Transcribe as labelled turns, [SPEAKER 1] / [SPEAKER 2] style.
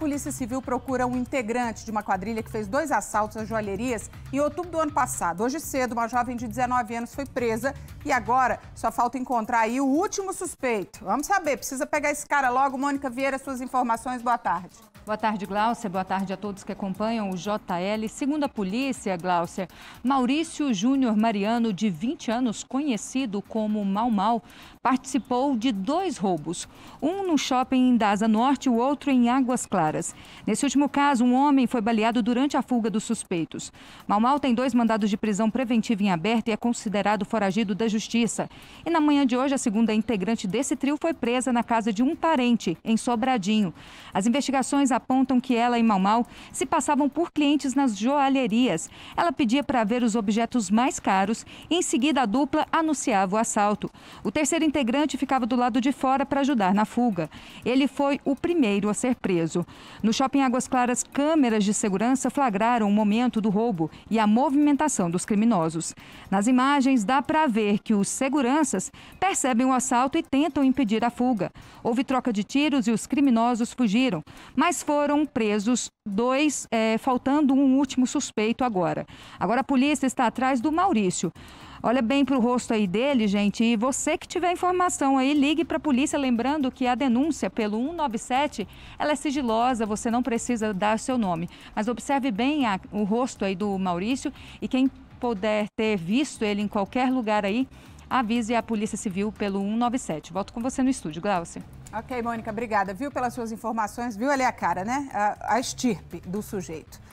[SPEAKER 1] Polícia Civil procura um integrante de uma quadrilha que fez dois assaltos às joalherias em outubro do ano passado. Hoje cedo, uma jovem de 19 anos foi presa e agora só falta encontrar aí o último suspeito. Vamos saber, precisa pegar esse cara logo. Mônica Vieira, suas informações, boa tarde.
[SPEAKER 2] Boa tarde, Gláucia. Boa tarde a todos que acompanham o JL. Segundo a polícia, Gláucia, Maurício Júnior Mariano, de 20 anos, conhecido como Mal Mal, participou de dois roubos. Um no shopping em Daza Norte, o outro em Águas Claras. Nesse último caso, um homem foi baleado durante a fuga dos suspeitos. Mau Mau tem dois mandados de prisão preventiva em aberto e é considerado foragido da justiça. E na manhã de hoje, a segunda integrante desse trio foi presa na casa de um parente, em Sobradinho. As investigações apontam que ela e Mau Mau se passavam por clientes nas joalherias. Ela pedia para ver os objetos mais caros e, em seguida, a dupla anunciava o assalto. O terceiro integrante ficava do lado de fora para ajudar na fuga. Ele foi o primeiro a ser preso. No shopping Águas Claras, câmeras de segurança flagraram o momento do roubo e a movimentação dos criminosos. Nas imagens, dá para ver que os seguranças percebem o assalto e tentam impedir a fuga. Houve troca de tiros e os criminosos fugiram, mas foram presos dois, é, faltando um último suspeito agora. Agora a polícia está atrás do Maurício. Olha bem para o rosto aí dele, gente. E você que tiver informação aí, ligue para a polícia. Lembrando que a denúncia pelo 197 ela é sigilosa, você não precisa dar seu nome. Mas observe bem a, o rosto aí do Maurício e quem puder ter visto ele em qualquer lugar aí, avise a Polícia Civil pelo
[SPEAKER 1] 197.
[SPEAKER 2] Volto com você no estúdio, Glaucia.
[SPEAKER 1] Ok, Mônica, obrigada, viu, pelas suas informações, viu ali é a cara, né? A, a estirpe do sujeito.